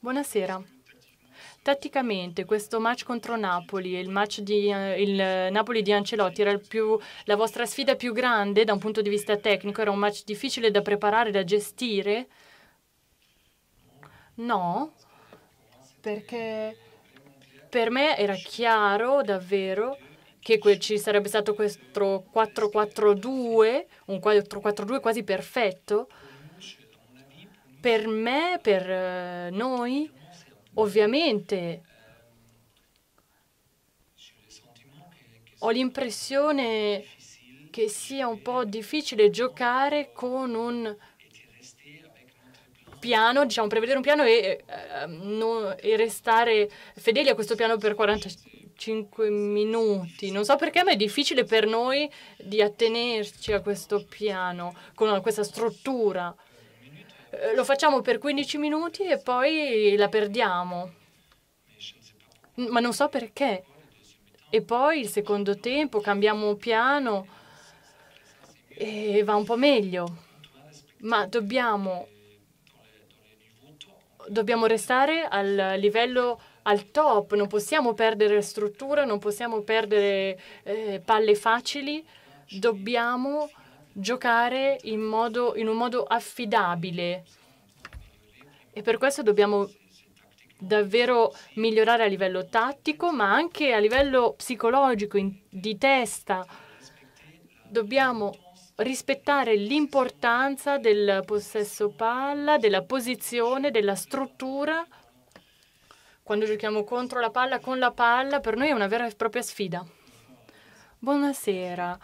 Buonasera. Tatticamente questo match contro Napoli e il match di eh, il Napoli di Ancelotti era più, la vostra sfida più grande da un punto di vista tecnico, era un match difficile da preparare, da gestire? No, perché per me era chiaro davvero che ci sarebbe stato questo 4-4-2, un 4-4-2 quasi perfetto. Per me, per eh, noi, ovviamente ho l'impressione che sia un po' difficile giocare con un piano, diciamo prevedere un piano e, eh, no, e restare fedeli a questo piano per 45 minuti. Non so perché, ma è difficile per noi di attenerci a questo piano, con questa struttura. Eh, lo facciamo per 15 minuti e poi la perdiamo. Ma non so perché. E poi il secondo tempo cambiamo piano e va un po' meglio. Ma dobbiamo dobbiamo restare al livello al top, non possiamo perdere struttura, non possiamo perdere eh, palle facili, dobbiamo giocare in, modo, in un modo affidabile e per questo dobbiamo davvero migliorare a livello tattico, ma anche a livello psicologico, in, di testa. Dobbiamo rispettare l'importanza del possesso palla, della posizione, della struttura. Quando giochiamo contro la palla, con la palla, per noi è una vera e propria sfida. Buonasera.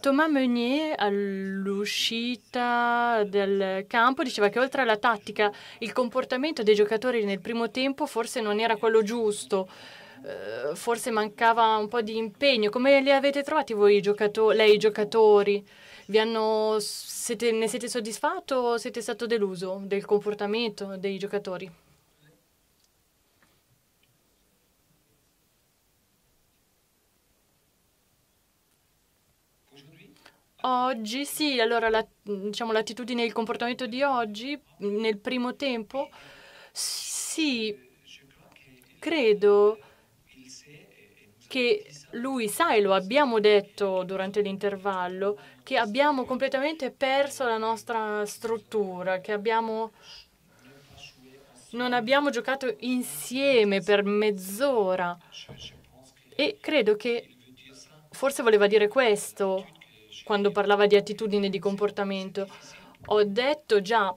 Thomas Meunier all'uscita del campo diceva che oltre alla tattica il comportamento dei giocatori nel primo tempo forse non era quello giusto eh, forse mancava un po' di impegno. Come li avete trovati voi, giocato- lei, i giocatori? Hanno, siete, ne siete soddisfatto o siete stato deluso del comportamento dei giocatori? Oggi sì, allora la, diciamo, l'attitudine e il comportamento di oggi nel primo tempo sì, credo che lui sa, e lo abbiamo detto durante l'intervallo, che abbiamo completamente perso la nostra struttura, che abbiamo non abbiamo giocato insieme per mezz'ora. E credo che forse voleva dire questo quando parlava di attitudine e di comportamento. Ho detto già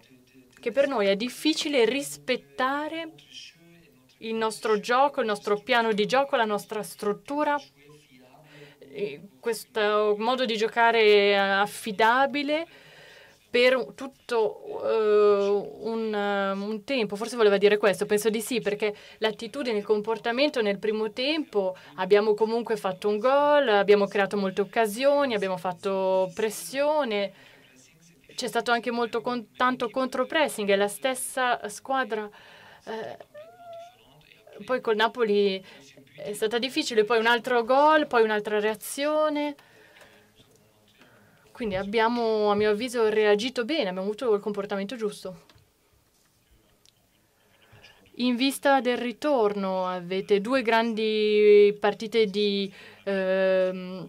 che per noi è difficile rispettare il nostro gioco, il nostro piano di gioco, la nostra struttura, questo modo di giocare affidabile per tutto uh, un, uh, un, tempo, forse voleva dire questo, penso di sì, perché l'attitudine, il comportamento nel primo tempo abbiamo comunque fatto un gol, abbiamo creato molte occasioni, abbiamo fatto pressione, c'è stato anche molto con, tanto contropressing e la stessa squadra eh, poi col Napoli è stata difficile, poi un altro gol, poi un'altra reazione. Quindi abbiamo, a mio avviso, reagito bene, abbiamo avuto il comportamento giusto. In vista del ritorno avete due grandi partite di eh,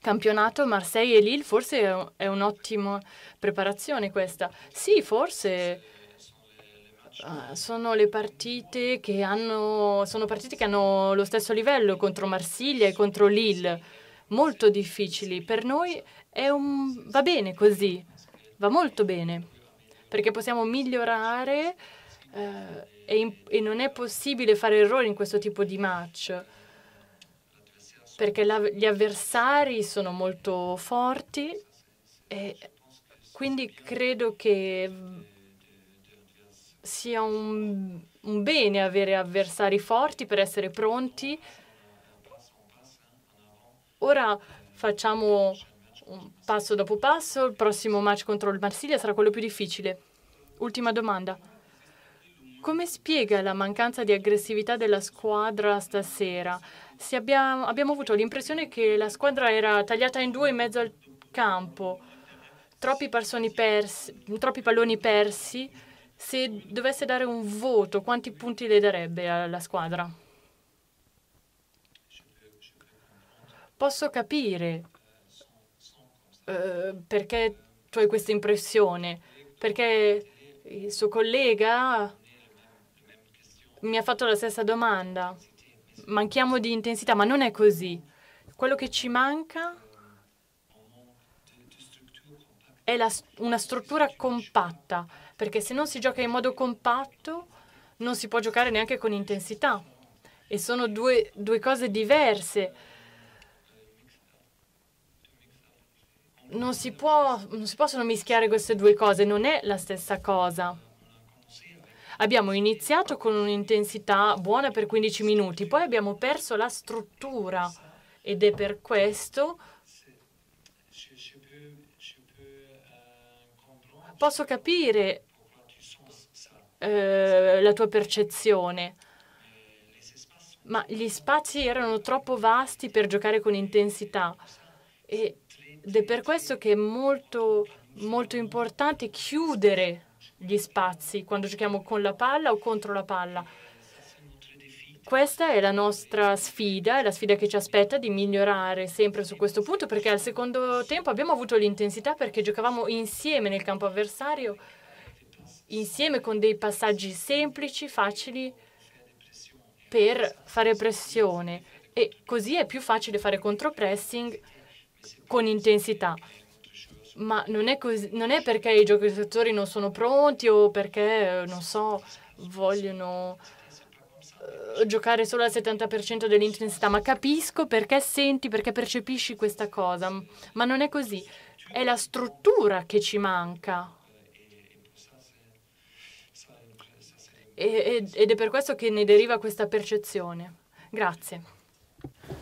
campionato, Marseille e Lille, forse è un'ottima preparazione questa. Sì, forse Ah, sono le partite che hanno, partite che hanno lo stesso livello contro Marsiglia e contro Lille, molto difficili. Per noi un, va bene così, va molto bene, perché possiamo migliorare uh, e, in, e non è possibile fare errori in questo tipo di match, perché la, gli avversari sono molto forti e quindi credo che sia un, un bene avere avversari forti per essere pronti. Ora facciamo un passo dopo passo, il prossimo match contro il Marsiglia sarà quello più difficile. Ultima domanda. Come spiega la mancanza di aggressività della squadra stasera? Abbiamo, abbiamo, avuto l'impressione che la squadra era tagliata in due in mezzo al campo, troppi, persi, troppi palloni persi se dovesse dare un voto, quanti punti le darebbe alla squadra? Posso capire eh, perché tu hai questa impressione, perché il suo collega mi ha fatto la stessa domanda. Manchiamo di intensità, ma non è così. Quello che ci manca è la, una struttura compatta perché se non si gioca in modo compatto non si può giocare neanche con intensità e sono due, due cose diverse. Non si, può, non si possono mischiare queste due cose, non è la stessa cosa. Abbiamo iniziato con un'intensità buona per 15 minuti, poi abbiamo perso la struttura ed è per questo posso capire eh, la tua percezione. Ma gli spazi erano troppo vasti per giocare con intensità ed è per questo che è molto, molto importante chiudere gli spazi quando giochiamo con la palla o contro la palla. Questa è la nostra sfida, è la sfida che ci aspetta di migliorare sempre su questo punto perché al secondo tempo abbiamo avuto l'intensità perché giocavamo insieme nel campo avversario insieme con dei passaggi semplici, facili per fare pressione e così è più facile fare contropressing con intensità. Ma non è, così, non è perché i giocatori non sono pronti o perché, eh, non so, vogliono eh, giocare solo al 70% dell'intensità, ma capisco perché senti, perché percepisci questa cosa, ma non è così. È la struttura che ci manca ed è per questo che ne deriva questa percezione. Grazie.